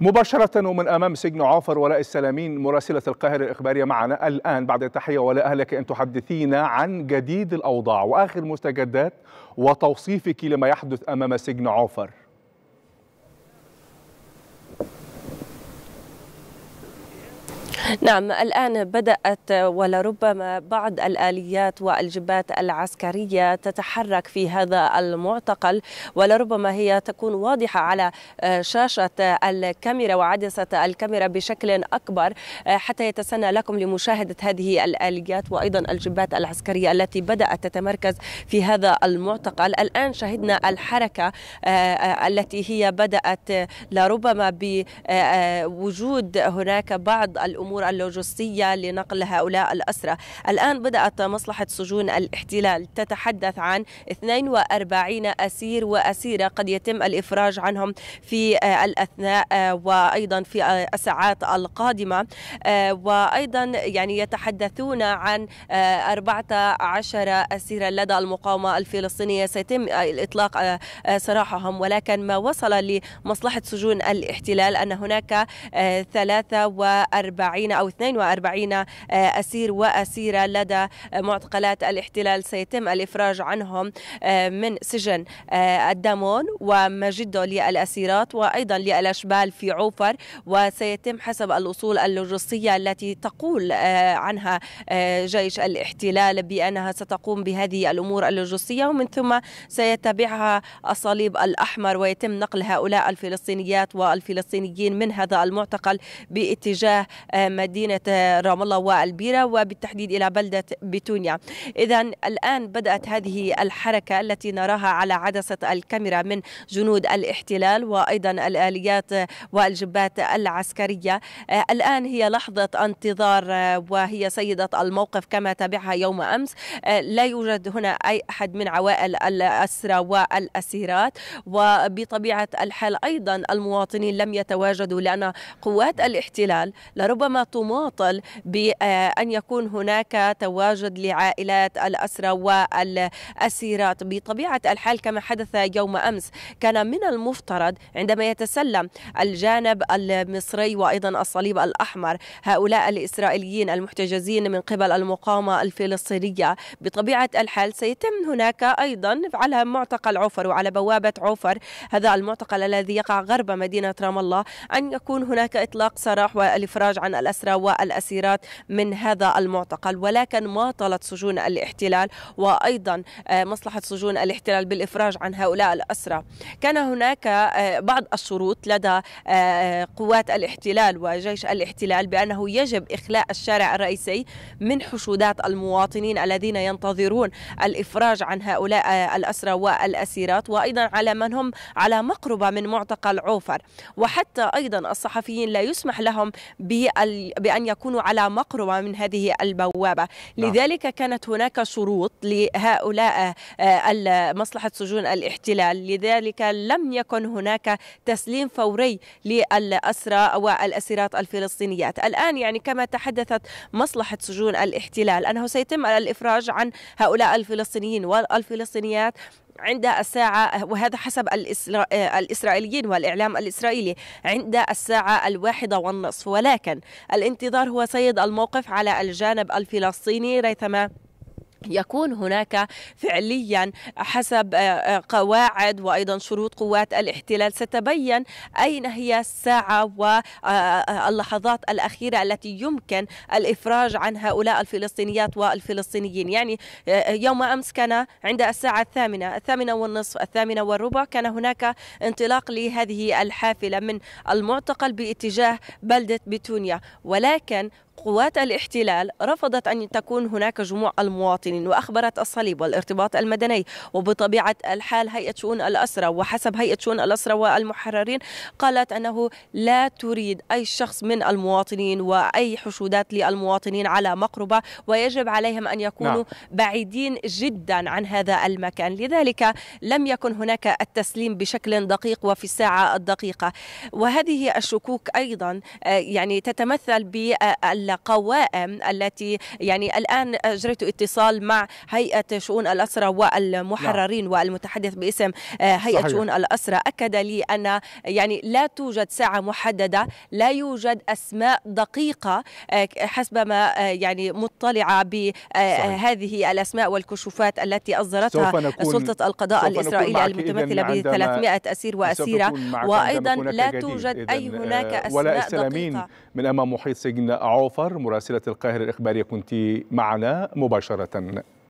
مباشرة ومن أمام سجن عافر ولاء السلامين مراسلة القاهرة الإخبارية معنا الآن بعد التحية ولا أهلك أن تحدثينا عن جديد الأوضاع وآخر مستجدات وتوصيفك لما يحدث أمام سجن عافر نعم الآن بدأت ولربما بعض الآليات والجبات العسكرية تتحرك في هذا المعتقل ولربما هي تكون واضحة على آه، شاشة الكاميرا وعدسة الكاميرا بشكل أكبر آه، حتى يتسنى لكم لمشاهدة هذه الآليات وأيضا الجبات العسكرية التي بدأت تتمركز في هذا المعتقل الآن شهدنا الحركة آه، التي هي بدأت لربما بوجود هناك بعض الأمور الأمور اللوجستية لنقل هؤلاء الأسرى الآن بدأت مصلحة سجون الاحتلال تتحدث عن 42 أسير وأسيرة قد يتم الإفراج عنهم في آه، الأثناء آه، وأيضا في آه، الساعات القادمة وأيضا يعني يتحدثون عن 14 أسيرا لدى المقاومة الفلسطينية سيتم الإطلاق سراحهم ولكن ما وصل لمصلحة سجون الاحتلال أن هناك 43 40 أو 42 آه، أسير وأسيرة لدى معتقلات الاحتلال سيتم الإفراج عنهم آه، من سجن آه، الدامون ومجده للأسيرات وأيضا للأشبال في عوفر وسيتم حسب الأصول اللوجستية التي تقول عنها جيش الاحتلال بأنها ستقوم بهذه الأمور اللوجستية ومن ثم سيتبعها الصليب الأحمر ويتم نقل هؤلاء الفلسطينيات والفلسطينيين من هذا المعتقل باتجاه مدينة رام الله والبيرة وبالتحديد إلى بلدة بتونيا إذا الآن بدأت هذه الحركة التي نراها على عدسة الكاميرا من جنود الاحتلال وأيضا الآليات والجبات العسكرية آه، الآن هي لحظة انتظار آه، وهي سيدة الموقف كما تابعها يوم أمس آه، لا يوجد هنا أي أحد من عوائل الأسرى والأسيرات وبطبيعة الحال أيضا المواطنين لم يتواجدوا لأن قوات الاحتلال لربما تماطل بأن يكون هناك تواجد لعائلات الأسرى والأسيرات بطبيعة الحال كما حدث يوم أمس كان من المفترض عندما يتسلم الجانب المصري وأيضا الصليب الأحمر هؤلاء الإسرائيليين المحتجزين من قبل المقاومة الفلسطينية بطبيعة الحال سيتم هناك أيضا على معتقل عوفر وعلى بوابة عوفر هذا المعتقل الذي يقع غرب مدينة رام الله أن يكون هناك إطلاق سراح والإفراج عن الأسرة الأسرى والأسيرات من هذا المعتقل ولكن ما طالت سجون الاحتلال وأيضا آه، مصلحة سجون الاحتلال بالإفراج عن هؤلاء الأسرى كان هناك آه، بعض الشروط لدى آه، قوات الاحتلال وجيش الاحتلال بأنه يجب إخلاء الشارع الرئيسي من حشودات المواطنين الذين ينتظرون الإفراج عن هؤلاء الأسرى والأسيرات وأيضا على من هم على مقربة من معتقل عوفر وحتى أيضا الصحفيين لا يسمح لهم بأن بأن يكونوا على مقربة من هذه البوابة نعم. لذلك كانت هناك شروط لهؤلاء آه، مصلحة سجون الاحتلال لذلك لم يكن هناك تسليم فوري للأسرى والأسيرات الفلسطينيات الآن يعني كما تحدثت مصلحة سجون الاحتلال أنه سيتم الإفراج عن هؤلاء الفلسطينيين والفلسطينيات عند الساعة وهذا حسب الإسرا... الإسرائيليين والإعلام الإسرائيلي عند الساعة الواحدة والنصف ولكن الانتظار هو سيد الموقف على الجانب الفلسطيني ريثما يكون هناك فعليا حسب آه، آه، قواعد وايضا شروط قوات الاحتلال ستبين اين هي الساعه واللحظات آه، الاخيره التي يمكن الافراج عن هؤلاء الفلسطينيات والفلسطينيين يعني يوم امس كان عند الساعه الثامنه الثامنه والنصف الثامنه والربع كان هناك انطلاق لهذه الحافله من المعتقل باتجاه بلده بتونيا ولكن قوات الاحتلال رفضت أن تكون هناك جموع المواطنين وأخبرت الصليب والارتباط المدني وبطبيعة الحال هيئة شؤون الأسرة وحسب هيئة شؤون الأسرة والمحررين قالت أنه لا تريد أي شخص من المواطنين وأي حشودات للمواطنين على مقربة ويجب عليهم أن يكونوا نعم. بعيدين جدا عن هذا المكان لذلك لم يكن هناك التسليم بشكل دقيق وفي الساعة الدقيقة وهذه الشكوك أيضا آه، يعني تتمثل بال القوائم التي يعني الآن أجريت اتصال مع هيئة شؤون الأسرة والمحررين نعم. والمتحدث باسم آه، هيئة صحيح. شؤون الأسرة أكد لي أن يعني لا توجد ساعة محددة لا يوجد أسماء دقيقة آه، حسب ما آه، يعني مطلعة بهذه الأسماء والكشوفات التي أصدرتها سلطة القضاء الإسرائيلي المتمثلة ب 300 أسير وأسيرة وأيضا لا توجد أي هناك أسماء ولا دقيقة من أمام محيط سجن عوف جعفر مراسلة القاهرة الإخبارية كنت معنا مباشرة